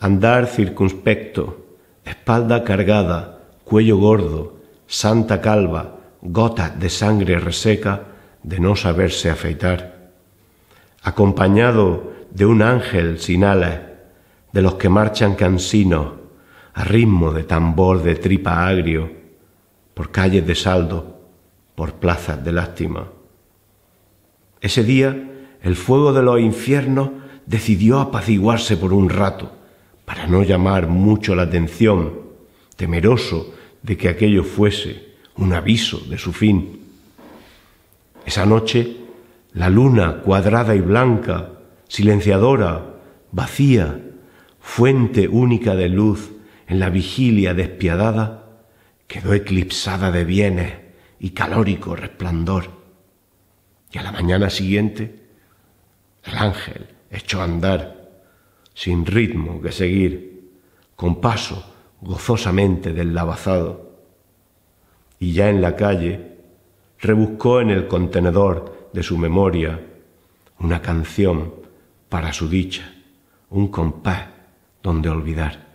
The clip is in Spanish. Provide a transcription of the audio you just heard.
andar circunspecto, espalda cargada, cuello gordo, santa calva, gota de sangre reseca de no saberse afeitar, acompañado de un ángel sin alas, de los que marchan cansinos, a ritmo de tambor de tripa agrio, por calles de saldo, por plazas de lástima. Ese día el fuego de los infiernos decidió apaciguarse por un rato para no llamar mucho la atención, temeroso de que aquello fuese un aviso de su fin. Esa noche, la luna cuadrada y blanca, silenciadora, vacía, fuente única de luz en la vigilia despiadada, quedó eclipsada de bienes y calórico resplandor. Y a la mañana siguiente, el ángel echó a andar sin ritmo que seguir, con paso gozosamente deslavazado. Y ya en la calle, rebuscó en el contenedor de su memoria una canción para su dicha, un compás donde olvidar.